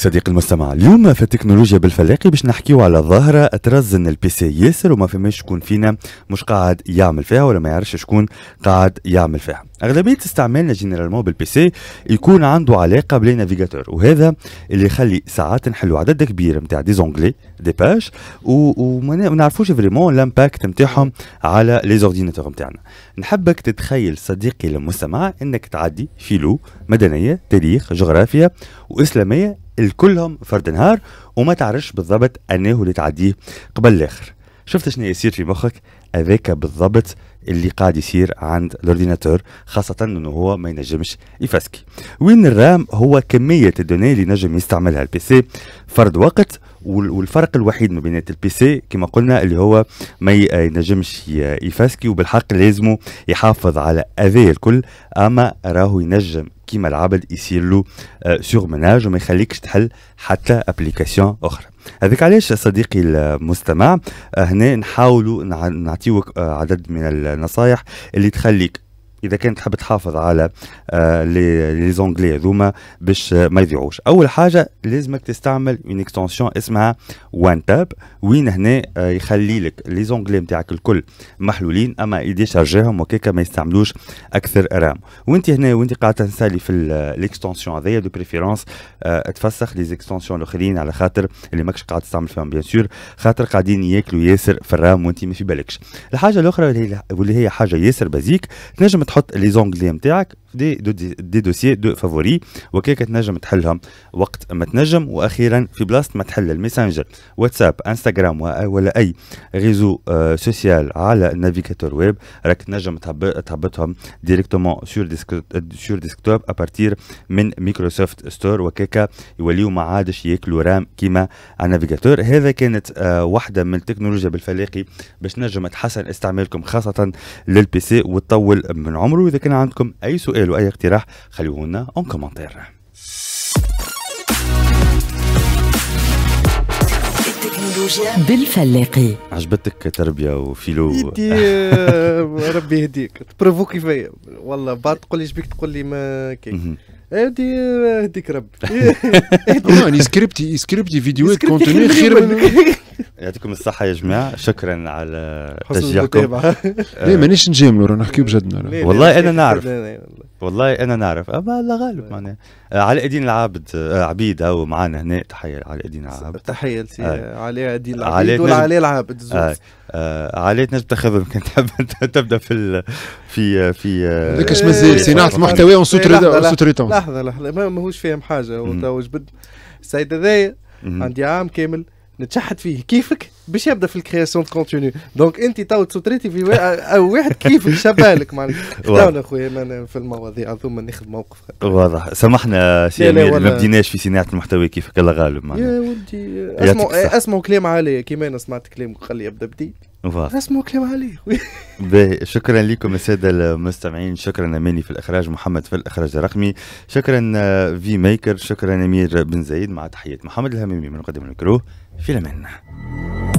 لك صديقي المستمع اليوم في التكنولوجيا بالفلاقي باش نحكيو على ظاهرة ترزن البيسي ياسر وما فماش شكون فينا مش قاعد يعمل فيها ولا ما يعرفش شكون قاعد يعمل فيها اغلبيه استعمالنا بي بالبيسي يكون عنده علاقه بلي نافيغاتور وهذا اللي يخلي ساعات نحلو عدد كبير نتاع دي زونجلي دي باج وما نعرفوش فريمون الامباكت نتاعهم على لي زورديناتور نتاعنا نحبك تتخيل صديقي المستمع انك تعدي فيلو مدنيه تاريخ جغرافيا واسلاميه الكلهم فرد نهار وما تعرفش بالضبط انه اللي تعديه قبل الاخر شفت شنو يصير في مخك هذاك بالضبط اللي قاعد يصير عند الاورديناتور خاصة انه هو ما ينجمش يفسكي وين الرام هو كمية الدوني اللي نجم يستعملها البي سي فرد وقت والفرق الوحيد ما بين البي سي كما قلنا اللي هو ما ينجمش يفسكي وبالحق لازمه يحافظ على هذا الكل اما راهو ينجم كيما العبد يصير له آه، سيغ مناج وما يخليكش تحل حتى ابليكاسيون اخرى هذاك علاش صديقي المستمع آه، هنا نحاولوا نعطيوك آه، عدد من النصائح اللي تخليك اذا كانت تحب تحافظ على آه، لي زونغلي هذوما باش ما يضيعوش اول حاجه لازمك تستعمل اون اكستنسيون اسمها وان تاب وين هنا آه، يخلي لك لي زونغلي نتاعك الكل محلولين اما شارجيهم وكيكا ما يستعملوش اكثر رام وانت هنا وانت قاعد تنسالي في الاكستنسيون هذيا دو بريفيرونس آه، تفسخ لي زيكستنسيون الاخرين على خاطر اللي ماكش قاعد تستعمل فيهم بيان سور خاطر قاعدين ياكلوا ياسر في الرام وانت ما في بالكش الحاجه الاخرى واللي هي حاجه ياسر بازيك تنجم les ongles des دي, دي, دي دوسيي دو فافوري وكيف تنجم تحلهم وقت ما تنجم واخيرا في بلاصه ما تحل الميسنجر واتساب انستغرام ولا اي ريزو آه سوسيال على نافيكاتور ويب راك تنجم تهبطهم ديريكتومون سور ديسك سور ديسكتوب ابارتير من مايكروسوفت ستور وكيكا يوليو ما عادش ياكلوا رام كيما النافيكاتور هذا كانت آه واحده من التكنولوجيا بالفلاقي باش نجم تحسن استعمالكم خاصه للبي سي وتطول من عمره اذا كان عندكم اي سؤال سؤال واي اقتراح خلوه لنا اون كومنتير بالفلاقي عجبتك تربيه وفيلو يدي ربي يهديك تبروفوكي فيا والله بعد تقول لي شبيك تقول لي ما كي هادي هديك ربي يعني سكريبتي سكريبتي فيديوهات كونتوني خير منك يعطيكم الصحة يا جماعة شكرا على تشجيعكم آه، ليه مانيش نجاملوا رانا نحكيو بجدنا والله أنا نعرف والله أنا نعرف أما آه، الله غالب طيب. معناها آه، علاء الدين العابد عبيد هو معنا هنا تحية على الدين العابد تحية علاء الدين العابد علي العابد علاء تنجم تاخذهم كان تحب تبدا في في في هذاك اش مازال صناعة المحتوى لحظة لحظة ماهوش فاهم حاجة هو تو جبد السيد هذايا عندي عام كامل نتشحت فيه كيفك باش يبدا في الكرياسيون دو كونتوني دونك انت تو تسوتريتي في آه، واحد كيفك شبالك معناتها داون اخويا في المواضيع هذوما ناخذ موقف واضح سامحنا سي امير ما بديناش في صناعه المحتوى كيفك الله غالب معناتها يا ولدي اسمعوا آه، اسمعوا كلام عالي كيما انا سمعت كلام خلي ابدا بدي اسمعوا كلام عالي باهي شكرا لكم الساده المستمعين شكرا اماني في الاخراج محمد في الاخراج الرقمي شكرا في آه، ميكر شكرا امير بن زايد مع تحيه محمد الهميمي من قدم الميكرو f i l o m e n e